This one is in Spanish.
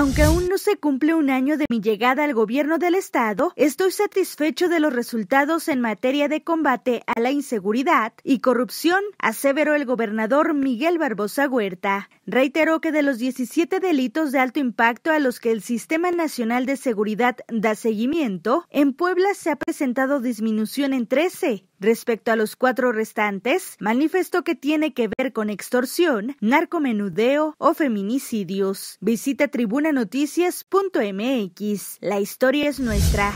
Aunque aún no se cumple un año de mi llegada al gobierno del Estado, estoy satisfecho de los resultados en materia de combate a la inseguridad y corrupción, aseveró el gobernador Miguel Barbosa Huerta. Reiteró que de los 17 delitos de alto impacto a los que el Sistema Nacional de Seguridad da seguimiento, en Puebla se ha presentado disminución en 13, Respecto a los cuatro restantes, manifestó que tiene que ver con extorsión, narcomenudeo o feminicidios. Visita tribunanoticias.mx. La historia es nuestra.